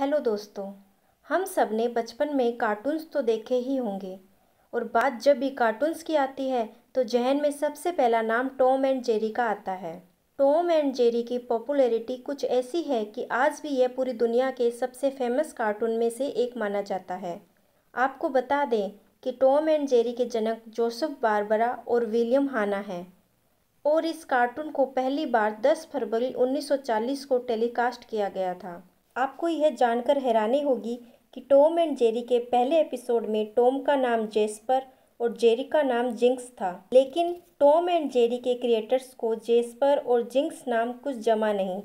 hello दोस्तों हम सब ने बचपन में कार्टून्स तो देखे ही होंगे और बात जब भी कार्टून्स की आती है तो जहन में सबसे पहला नाम टॉम एंड जेरी का आता है टॉम एंड जेरी की पॉपुलैरिटी कुछ ऐसी है कि आज भी यह पूरी दुनिया के सबसे फेमस कार्टून में से एक माना जाता है आपको बता दें कि टॉम एंड जेरी के जनक जोसेफ बारबरा और विलियम हाना हैं और इस कार्टून को पहली बार 10 फरवरी 1940 को टेलीकास्ट किया गया था आपको यह जानकर हैरानी होगी कि टॉम एंड जेरी के पहले एपिसोड में टॉम का नाम जेस्पर और जेरी का नाम जिंक्स था लेकिन टॉम एंड जेरी के क्रिएटर्स को जेस्पर और जिंक्स नाम कुछ जमा नहीं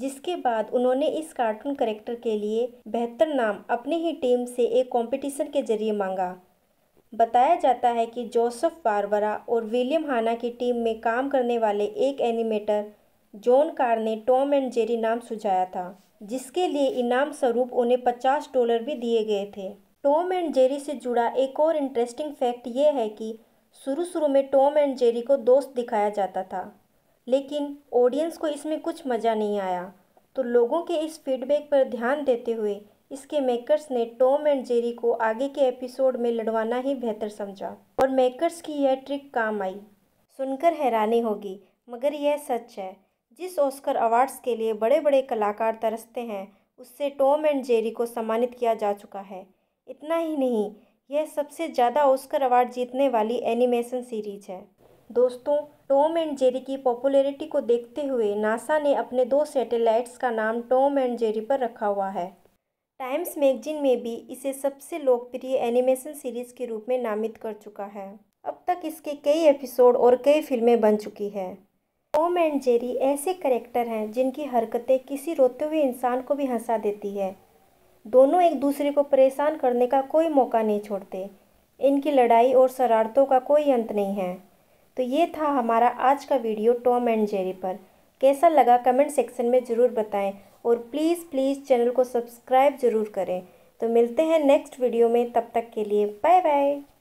जिसके बाद उन्होंने इस कार्टून करेक्टर के लिए बेहतर नाम अपनी ही टीम से एक कंपटीशन के जरिए मांगा बताया जाता है कि जोसेफ बारबरा और विलियम हाना की टीम में काम करने वाले एक एनिमेटर जॉन कार ने टॉम एंड जेरी नाम सुझाया था जिसके लिए इनाम स्वरूप उन्हें पचास डॉलर भी दिए गए थे टॉम एंड जेरी से जुड़ा एक और इंटरेस्टिंग फैक्ट ये है कि शुरू शुरू में टॉम एंड जेरी को दोस्त दिखाया जाता था लेकिन ऑडियंस को इसमें कुछ मज़ा नहीं आया तो लोगों के इस फीडबैक पर ध्यान देते हुए इसके मेकर्स ने टॉम एंड जेरी को आगे के एपिसोड में लड़वाना ही बेहतर समझा और मेकर्स की यह ट्रिक काम आई सुनकर हैरानी होगी मगर यह सच है जिस ऑस्कर अवार्ड्स के लिए बड़े बड़े कलाकार तरसते हैं उससे टॉम एंड जेरी को सम्मानित किया जा चुका है इतना ही नहीं यह सबसे ज़्यादा ऑस्कर अवार्ड जीतने वाली एनिमेशन सीरीज है दोस्तों टॉम एंड जेरी की पॉपुलैरिटी को देखते हुए नासा ने अपने दो सैटेलाइट्स का नाम टॉम एंड जेरी पर रखा हुआ है टाइम्स मैगजीन में भी इसे सबसे लोकप्रिय एनिमेशन सीरीज के रूप में नामित कर चुका है अब तक इसके कई एपिसोड और कई फिल्में बन चुकी हैं टॉम एंड जेरी ऐसे करेक्टर हैं जिनकी हरकतें किसी रोते हुए इंसान को भी हंसा देती है दोनों एक दूसरे को परेशान करने का कोई मौका नहीं छोड़ते इनकी लड़ाई और शरारतों का कोई अंत नहीं है तो ये था हमारा आज का वीडियो टॉम एंड जेरी पर कैसा लगा कमेंट सेक्शन में ज़रूर बताएं और प्लीज़ प्लीज़ चैनल को सब्सक्राइब ज़रूर करें तो मिलते हैं नेक्स्ट वीडियो में तब तक के लिए बाय बाय